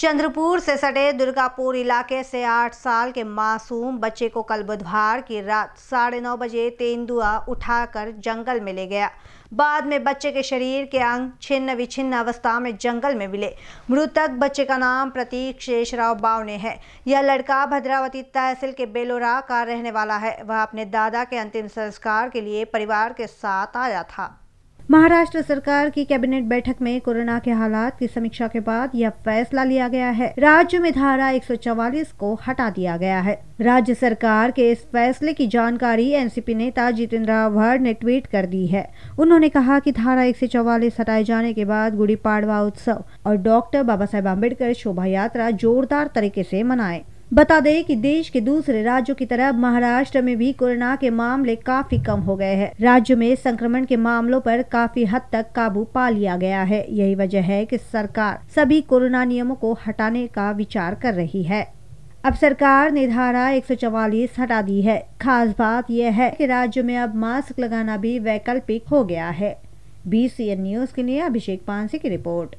चंद्रपुर से सटे दुर्गापुर इलाके से आठ साल के मासूम बच्चे को कल बुधवार की रात साढ़े नौ बजे तेंदुआ उठाकर जंगल में ले गया बाद में बच्चे के शरीर के अंग छिन्न विछिन्न अवस्था में जंगल में मिले मृतक बच्चे का नाम प्रतीक शेषराव बावने है यह लड़का भद्रावती तहसील के बेलोरा का रहने वाला है वह अपने दादा के अंतिम संस्कार के लिए परिवार के साथ आया था महाराष्ट्र सरकार की कैबिनेट बैठक में कोरोना के हालात की समीक्षा के बाद यह फैसला लिया गया है राज्य में धारा 144 को हटा दिया गया है राज्य सरकार के इस फैसले की जानकारी एनसीपी नेता जितेंद्र आभार ने ट्वीट कर दी है उन्होंने कहा कि धारा 144 हटाए जाने के बाद गुड़ी पाड़वा उत्सव और डॉक्टर बाबा साहेब आम्बेडकर शोभा यात्रा जोरदार तरीके से मनाए बता दें कि देश के दूसरे राज्यों की तरह महाराष्ट्र में भी कोरोना के मामले काफी कम हो गए हैं राज्य में संक्रमण के मामलों पर काफी हद तक काबू पा लिया गया है यही वजह है कि सरकार सभी कोरोना नियमों को हटाने का विचार कर रही है अब सरकार ने धारा एक हटा दी है खास बात यह है कि राज्य में अब मास्क लगाना भी वैकल्पिक हो गया है बी न्यूज के लिए अभिषेक पानसी की रिपोर्ट